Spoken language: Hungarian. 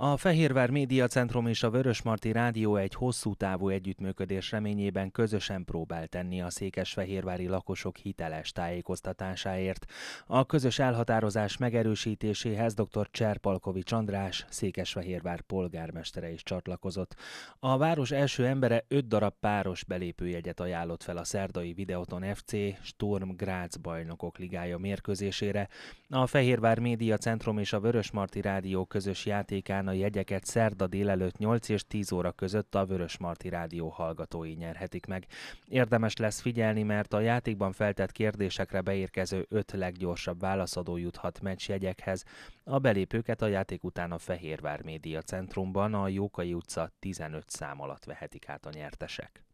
A Fehérvár Média Centrum és a Vörösmarty Rádió egy hosszú távú együttműködés reményében közösen próbál tenni a székesfehérvári lakosok hiteles tájékoztatásáért. A közös elhatározás megerősítéséhez dr. Cserpalkovics András, Székesfehérvár polgármestere is csatlakozott. A város első embere öt darab páros belépőjegyet ajánlott fel a szerdai Videoton FC Sturm Graz bajnokok ligája mérkőzésére. A Fehérvár Média Centrum és a Vörösmarty Rádió közös játékán a jegyeket szerda délelőtt 8 és 10 óra között a Vörös Marti Rádió hallgatói nyerhetik meg. Érdemes lesz figyelni, mert a játékban feltett kérdésekre beérkező öt leggyorsabb válaszadó juthat jegyekhez. A belépőket a játék után a Fehérvár Média Centrumban a Jókai utca 15 szám alatt vehetik át a nyertesek.